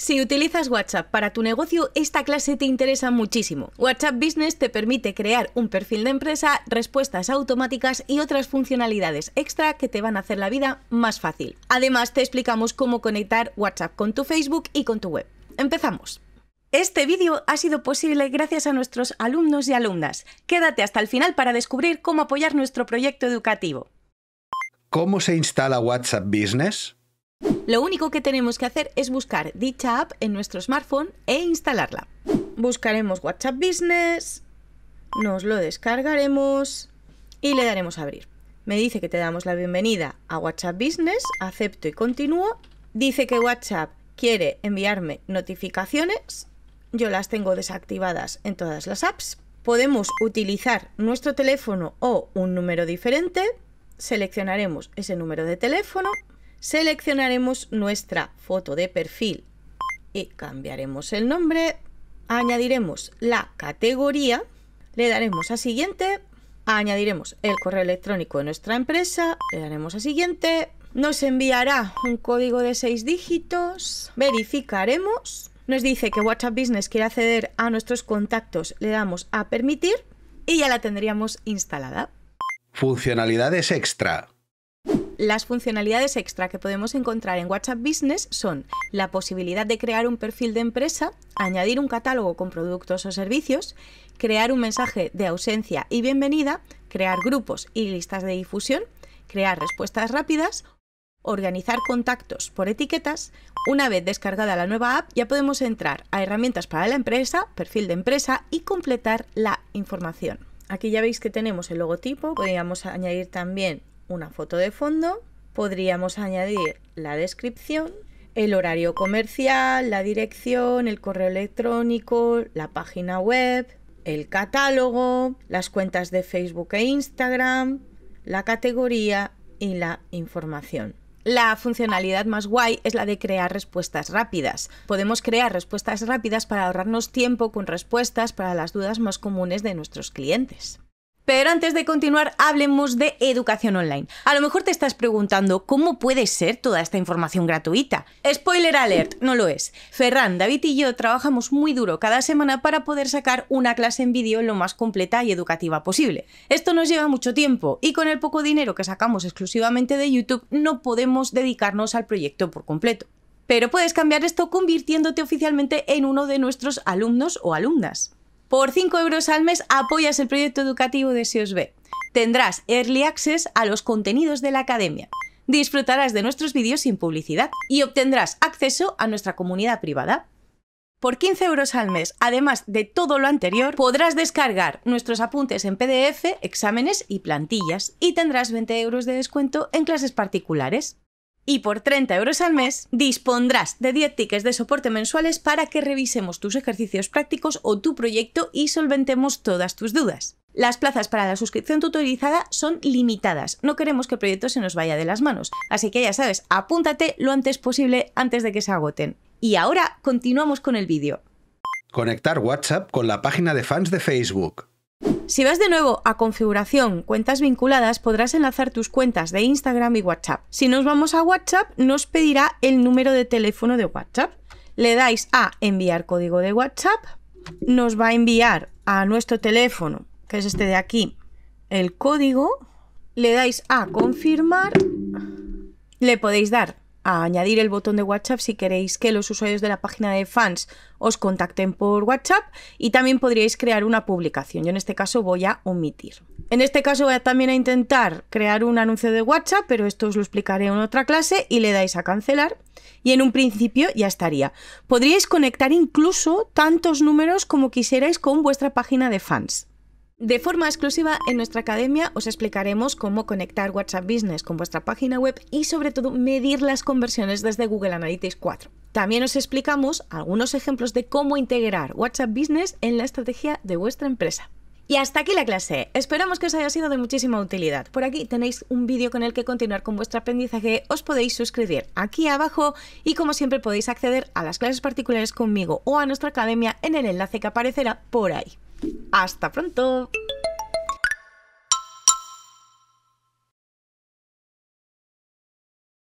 Si utilizas WhatsApp para tu negocio, esta clase te interesa muchísimo. WhatsApp Business te permite crear un perfil de empresa, respuestas automáticas y otras funcionalidades extra que te van a hacer la vida más fácil. Además, te explicamos cómo conectar WhatsApp con tu Facebook y con tu web. Empezamos. Este vídeo ha sido posible gracias a nuestros alumnos y alumnas. Quédate hasta el final para descubrir cómo apoyar nuestro proyecto educativo. ¿Cómo se instala WhatsApp Business? Lo único que tenemos que hacer es buscar dicha app en nuestro smartphone e instalarla. Buscaremos WhatsApp Business, nos lo descargaremos y le daremos a abrir. Me dice que te damos la bienvenida a WhatsApp Business, acepto y continúo. Dice que WhatsApp quiere enviarme notificaciones, yo las tengo desactivadas en todas las apps. Podemos utilizar nuestro teléfono o un número diferente, seleccionaremos ese número de teléfono seleccionaremos nuestra foto de perfil y cambiaremos el nombre, añadiremos la categoría, le daremos a siguiente, añadiremos el correo electrónico de nuestra empresa, le daremos a siguiente, nos enviará un código de seis dígitos, verificaremos, nos dice que WhatsApp Business quiere acceder a nuestros contactos, le damos a permitir y ya la tendríamos instalada. Funcionalidades extra. Las funcionalidades extra que podemos encontrar en WhatsApp Business son la posibilidad de crear un perfil de empresa, añadir un catálogo con productos o servicios, crear un mensaje de ausencia y bienvenida, crear grupos y listas de difusión, crear respuestas rápidas, organizar contactos por etiquetas. Una vez descargada la nueva app ya podemos entrar a herramientas para la empresa, perfil de empresa y completar la información. Aquí ya veis que tenemos el logotipo, podríamos añadir también una foto de fondo, podríamos añadir la descripción, el horario comercial, la dirección, el correo electrónico, la página web, el catálogo, las cuentas de Facebook e Instagram, la categoría y la información. La funcionalidad más guay es la de crear respuestas rápidas. Podemos crear respuestas rápidas para ahorrarnos tiempo con respuestas para las dudas más comunes de nuestros clientes. Pero antes de continuar, hablemos de educación online. A lo mejor te estás preguntando cómo puede ser toda esta información gratuita. Spoiler alert, no lo es. Ferran, David y yo trabajamos muy duro cada semana para poder sacar una clase en vídeo lo más completa y educativa posible. Esto nos lleva mucho tiempo y con el poco dinero que sacamos exclusivamente de YouTube no podemos dedicarnos al proyecto por completo. Pero puedes cambiar esto convirtiéndote oficialmente en uno de nuestros alumnos o alumnas. Por 5 euros al mes apoyas el proyecto educativo de SEOSB. Tendrás early access a los contenidos de la academia. Disfrutarás de nuestros vídeos sin publicidad y obtendrás acceso a nuestra comunidad privada. Por 15 euros al mes, además de todo lo anterior, podrás descargar nuestros apuntes en PDF, exámenes y plantillas y tendrás 20 euros de descuento en clases particulares y por 30 euros al mes dispondrás de 10 tickets de soporte mensuales para que revisemos tus ejercicios prácticos o tu proyecto y solventemos todas tus dudas. Las plazas para la suscripción tutorizada son limitadas, no queremos que el proyecto se nos vaya de las manos, así que ya sabes, apúntate lo antes posible antes de que se agoten. Y ahora continuamos con el vídeo. Conectar WhatsApp con la página de fans de Facebook. Si vas de nuevo a configuración, cuentas vinculadas, podrás enlazar tus cuentas de Instagram y WhatsApp. Si nos vamos a WhatsApp, nos pedirá el número de teléfono de WhatsApp. Le dais a enviar código de WhatsApp, nos va a enviar a nuestro teléfono, que es este de aquí, el código. Le dais a confirmar, le podéis dar a añadir el botón de WhatsApp si queréis que los usuarios de la página de fans os contacten por WhatsApp y también podríais crear una publicación. Yo en este caso voy a omitir. En este caso voy también a intentar crear un anuncio de WhatsApp, pero esto os lo explicaré en otra clase y le dais a cancelar y en un principio ya estaría. Podríais conectar incluso tantos números como quisierais con vuestra página de fans. De forma exclusiva en nuestra academia os explicaremos cómo conectar WhatsApp Business con vuestra página web y sobre todo medir las conversiones desde Google Analytics 4. También os explicamos algunos ejemplos de cómo integrar WhatsApp Business en la estrategia de vuestra empresa. Y hasta aquí la clase. Esperamos que os haya sido de muchísima utilidad. Por aquí tenéis un vídeo con el que continuar con vuestro aprendizaje. Os podéis suscribir aquí abajo y como siempre podéis acceder a las clases particulares conmigo o a nuestra academia en el enlace que aparecerá por ahí. ¡Hasta pronto!